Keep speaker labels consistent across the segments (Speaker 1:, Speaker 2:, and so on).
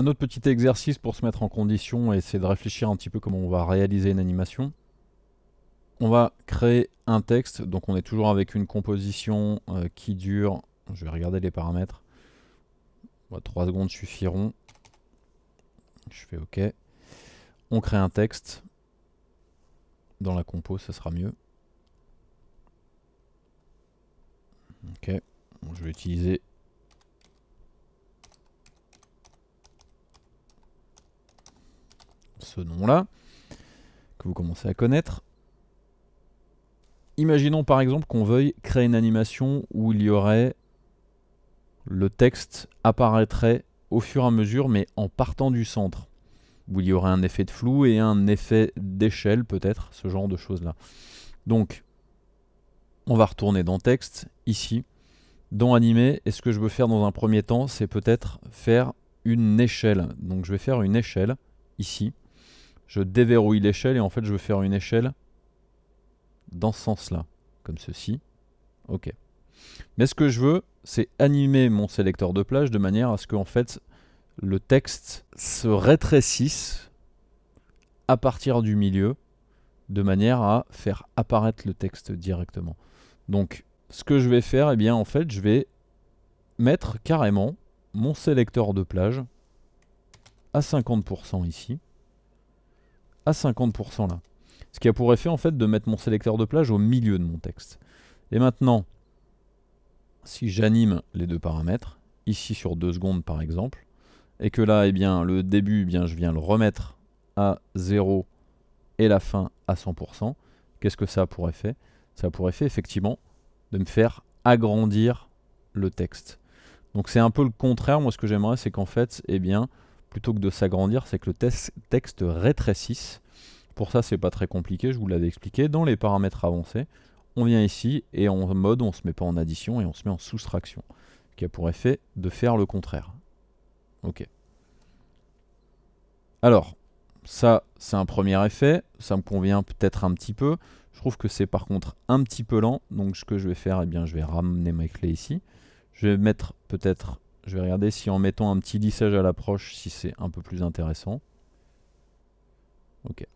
Speaker 1: Un autre petit exercice pour se mettre en condition et c'est de réfléchir un petit peu comment on va réaliser une animation. On va créer un texte, donc on est toujours avec une composition euh, qui dure, je vais regarder les paramètres, 3 secondes suffiront, je fais OK. On crée un texte, dans la compo ça sera mieux. Ok, je vais utiliser nom-là, que vous commencez à connaître. Imaginons par exemple qu'on veuille créer une animation où il y aurait le texte apparaîtrait au fur et à mesure, mais en partant du centre, où il y aurait un effet de flou et un effet d'échelle peut-être, ce genre de choses-là. Donc, on va retourner dans texte, ici. Dans animé, et ce que je veux faire dans un premier temps, c'est peut-être faire une échelle. Donc je vais faire une échelle, ici je déverrouille l'échelle et en fait je veux faire une échelle dans ce sens-là, comme ceci. Ok. Mais ce que je veux, c'est animer mon sélecteur de plage de manière à ce que fait le texte se rétrécisse à partir du milieu de manière à faire apparaître le texte directement. Donc ce que je vais faire, eh bien en fait je vais mettre carrément mon sélecteur de plage à 50% ici 50% là. Ce qui a pour effet en fait de mettre mon sélecteur de plage au milieu de mon texte. Et maintenant, si j'anime les deux paramètres, ici sur deux secondes par exemple, et que là, et eh bien, le début, eh bien, je viens le remettre à 0 et la fin à 100%, qu'est-ce que ça a pour effet Ça a pour effet effectivement de me faire agrandir le texte. Donc c'est un peu le contraire, moi ce que j'aimerais c'est qu'en fait, et eh bien, plutôt que de s'agrandir, c'est que le texte rétrécisse. Pour ça, c'est pas très compliqué, je vous l'avais expliqué. Dans les paramètres avancés, on vient ici et en mode, on se met pas en addition et on se met en soustraction, ce qui a pour effet de faire le contraire. Ok. Alors, ça, c'est un premier effet. Ça me convient peut-être un petit peu. Je trouve que c'est par contre un petit peu lent. Donc, ce que je vais faire, eh bien, je vais ramener mes clés ici. Je vais mettre peut-être je vais regarder si en mettant un petit lissage à l'approche, si c'est un peu plus intéressant. Ok.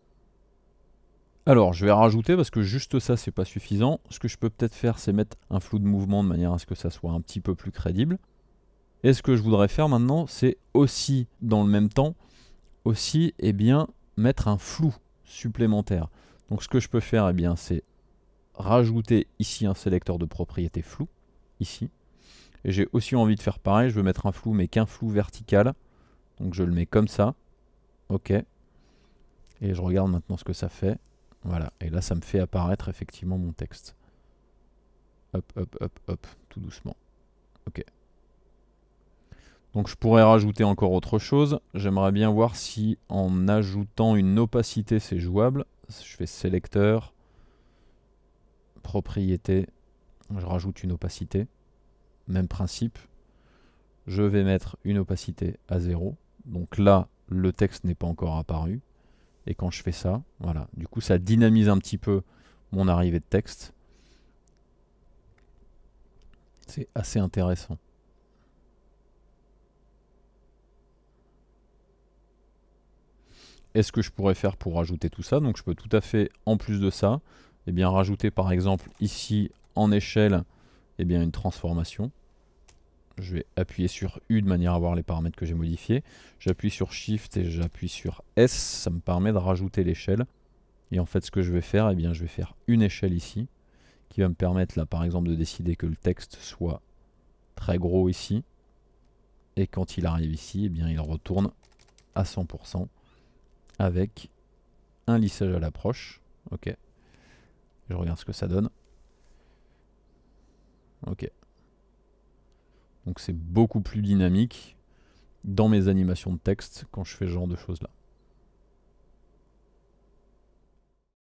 Speaker 1: Alors, je vais rajouter, parce que juste ça, c'est pas suffisant. Ce que je peux peut-être faire, c'est mettre un flou de mouvement de manière à ce que ça soit un petit peu plus crédible. Et ce que je voudrais faire maintenant, c'est aussi, dans le même temps, aussi, eh bien, mettre un flou supplémentaire. Donc ce que je peux faire, eh bien, c'est rajouter ici un sélecteur de propriété flou, ici, et j'ai aussi envie de faire pareil, je veux mettre un flou mais qu'un flou vertical. Donc je le mets comme ça. Ok. Et je regarde maintenant ce que ça fait. Voilà, et là ça me fait apparaître effectivement mon texte. Hop, hop, hop, hop, tout doucement. Ok. Donc je pourrais rajouter encore autre chose. J'aimerais bien voir si en ajoutant une opacité c'est jouable. Je fais sélecteur, propriété, je rajoute une opacité même principe, je vais mettre une opacité à 0. Donc là, le texte n'est pas encore apparu. Et quand je fais ça, voilà. Du coup, ça dynamise un petit peu mon arrivée de texte. C'est assez intéressant. Est-ce que je pourrais faire pour rajouter tout ça Donc je peux tout à fait, en plus de ça, et eh bien, rajouter par exemple ici en échelle et eh bien, une transformation. Je vais appuyer sur U de manière à voir les paramètres que j'ai modifiés. J'appuie sur Shift et j'appuie sur S. Ça me permet de rajouter l'échelle. Et en fait, ce que je vais faire, eh bien, je vais faire une échelle ici qui va me permettre, là, par exemple, de décider que le texte soit très gros ici. Et quand il arrive ici, eh bien, il retourne à 100% avec un lissage à l'approche. Ok. Je regarde ce que ça donne. Ok. Donc c'est beaucoup plus dynamique dans mes animations de texte quand je fais ce genre de choses là.